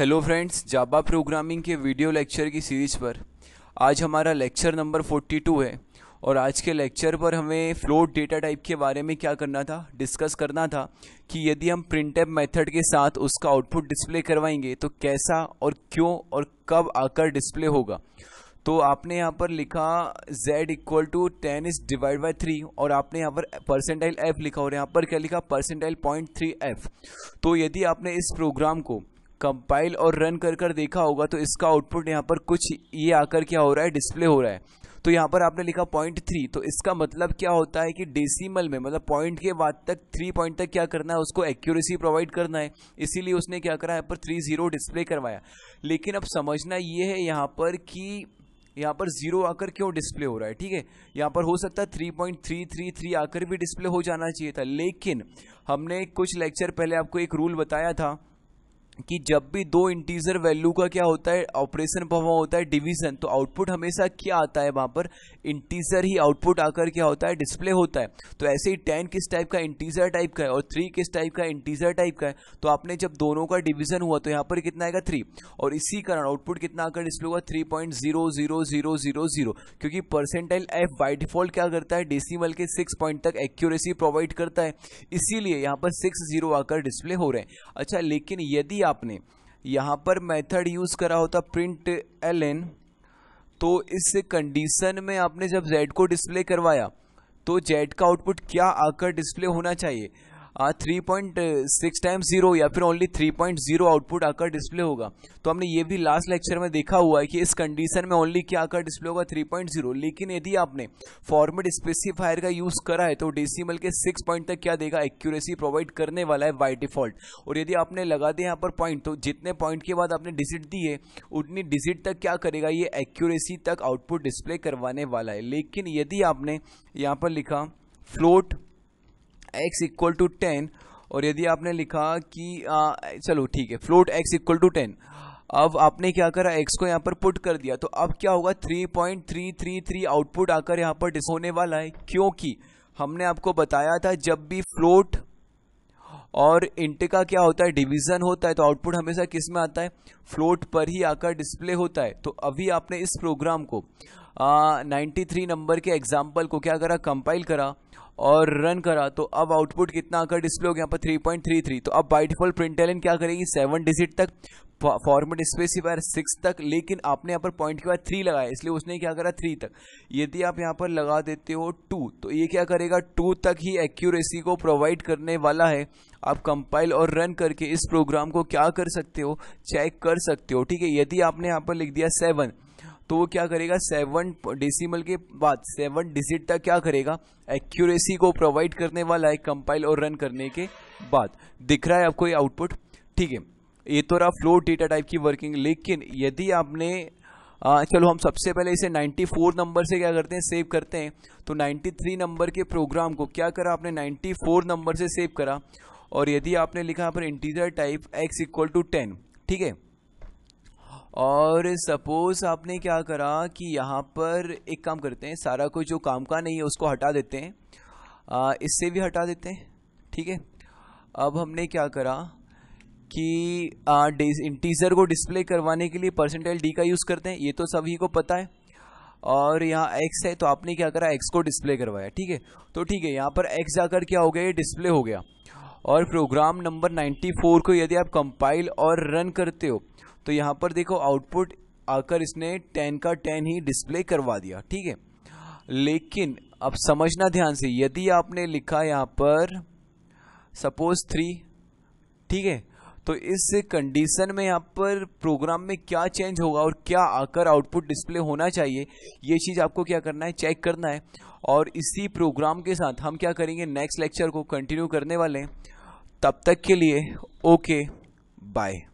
hello friends Java programming के video lecture की series पर आज हमारा लेक्चर नंबर 42 है और आज के लेक्चर पर हमें फ्लोट डेटा टाइप के बारे में क्या करना था डिस्कस करना था कि यदि हम प्रिंट मेथड के साथ उसका आउटपुट डिस्प्ले करवाएंगे तो कैसा और क्यों और कब आकर डिस्प्ले होगा तो आपने यहाँ पर लिखा z equal to ten is divide by three और आपने यहाँ पर परसेंटाइल f लिखा और यहाँ पर क्या लिखा परसेंटाइल पॉइंट थ्री एफ तो यदि आपने इस प्रोग्राम को कंपाइल और रन कर कर देखा होगा तो इसका आउटपुट यहाँ पर कुछ ये आकर क्या हो रहा है डिस्प्ले हो रहा है तो यहाँ पर आपने लिखा पॉइंट थ्री तो इसका मतलब क्या होता है कि डेसिमल में मतलब पॉइंट के बाद तक थ्री पॉइंट तक क्या करना है उसको एक्यूरेसी प्रोवाइड करना है इसीलिए उसने क्या करा यहाँ पर थ्री जीरो डिस्प्ले करवाया लेकिन अब समझना ये है यहाँ पर कि यहाँ पर जीरो आकर क्यों डिस्प्ले हो रहा है ठीक है यहाँ पर हो सकता है three point three three three आकर भी डिस्प्ले हो जाना चाहिए था लेकिन हमने कुछ लेक्चर पहले आपको एक रूल बताया था कि जब भी दो इंटीजर वैल्यू का क्या होता है ऑपरेशन परफॉर्म होता है डिवीजन तो आउटपुट हमेशा क्या आता है वहाँ पर इंटीजर ही आउटपुट आकर क्या होता है डिस्प्ले होता है तो ऐसे ही टेन किस टाइप का इंटीजर टाइप का है और थ्री किस टाइप का इंटीजर टाइप का है तो आपने जब दोनों का डिवीजन हुआ तो यहाँ पर कितना आएगा थ्री और इसी कारण आउटपुट कितना आकर डिस्प्ले हुआ three point zero zero zero zero zero क्योंकि परसेंटाइल एफ बाई डिफॉल्ट क्या करता है डेसीमल के सिक्स पॉइंट तक एक्यूरेसी प्रोवाइड करता है इसीलिए यहाँ पर सिक्स जीरो आकर डिस्प्ले हो रहे हैं अच्छा लेकिन यदि आपने यहाँ पर मेथड यूज़ करा होता प्रिंट एल एन तो इस कंडीशन में आपने जब जेड को डिस्प्ले करवाया तो जेड का आउटपुट क्या आकर डिस्प्ले होना चाहिए three point six time zero या फिर only three point zero output आकर डिस्प्ले होगा तो हमने ये भी लास्ट लेक्चर में देखा हुआ है कि इस कंडीशन में ओनली क्या आकर डिस्प्ले होगा थ्री पॉइंट जीरो लेकिन यदि आपने फॉर्मेट स्पेसिफायर का यूज़ करा है तो डेसीमल के सिक्स पॉइंट तक क्या देगा एक्यूरेसी प्रोवाइड करने वाला है बाई डिफॉल्ट और यदि आपने लगा दिया यहाँ पर पॉइंट तो जितने पॉइंट के बाद आपने डिजिट दी है उतनी डिजिट तक क्या करेगा ये एक्यूरेसी तक आउटपुट डिस्प्ले करवाने वाला है लेकिन यदि आपने यहाँ पर लिखा float X equal to ten और यदि आपने लिखा कि आ, चलो ठीक है float X equal to ten अब आपने क्या करा एक्स को यहाँ पर पुट कर दिया तो अब क्या होगा 3.333 आउटपुट आकर यहाँ पर डिस होने वाला है क्योंकि हमने आपको बताया था जब भी फ्लोट और इंटे का क्या होता है डिवीजन होता है तो आउटपुट हमेशा किस में आता है फ्लोट पर ही आकर डिस्प्ले होता है तो अभी आपने इस प्रोग्राम को नाइन्टी थ्री नंबर के एग्जाम्पल को क्या करा कंपाइल करा और रन करा तो अब आउटपुट कितना आकर डिस्प्ले हो गया यहाँ पर थ्री थ्री पॉइंट थ्री तो अब बाई डिफॉल्ट प्रिंट क्या करेगी सेवन डिजिट तक फॉर्मेट स्पेस सिक्स तक लेकिन आपने यहाँ पर पॉइंट के बाद थ्री लगाया इसलिए उसने क्या करा थ्री तक यदि आप यहाँ पर लगा देते हो टू तो ये क्या करेगा टू तक ही एक्यूरेसी को प्रोवाइड करने वाला है आप कंपाइल और रन करके इस प्रोग्राम को क्या कर सकते हो चेक कर सकते हो ठीक है यदि आपने यहाँ पर लिख दिया सेवन तो वो क्या करेगा सेवन डेसिमल के बाद सेवन डिजिट तक क्या करेगा एक्यूरेसी को प्रोवाइड करने वाला है कंपाइल और रन करने के बाद दिख रहा है आपको ये आउटपुट ठीक है ये तो रहा फ्लोर डेटा टाइप की वर्किंग लेकिन यदि आपने आ, चलो हम सबसे पहले इसे 94 नंबर से क्या करते हैं सेव करते हैं तो 93 नंबर के प्रोग्राम को क्या करा आपने 94 नंबर से सेव करा और यदि आपने लिखा यहाँ पर integer type x equal to ten ठीक है और सपोज आपने क्या करा कि यहाँ पर एक काम करते हैं सारा कोई जो काम का नहीं है उसको हटा देते हैं आ, इससे भी हटा देते हैं ठीक है अब हमने क्या करा कि इंटीजर को डिस्प्ले करवाने के लिए परसेंटेज डी का यूज़ करते हैं ये तो सभी को पता है और यहाँ एक्स है तो आपने क्या करा एक्स को डिस्प्ले करवाया ठीक है तो ठीक है यहाँ पर एक्स जाकर क्या हो गया ये डिस्प्ले हो गया और प्रोग्राम नंबर 94 को यदि आप कंपाइल और रन करते हो तो यहाँ पर देखो आउटपुट आकर इसने 10 का 10 ही डिस्प्ले करवा दिया ठीक है लेकिन अब समझना ध्यान से यदि आपने लिखा यहाँ पर सपोज थ्री ठीक है तो इस कंडीशन में यहाँ पर प्रोग्राम में क्या चेंज होगा और क्या आकर आउटपुट डिस्प्ले होना चाहिए ये चीज़ आपको क्या करना है चेक करना है और इसी प्रोग्राम के साथ हम क्या करेंगे नेक्स्ट लेक्चर को कंटिन्यू करने वाले हैं तब तक के लिए ओके बाय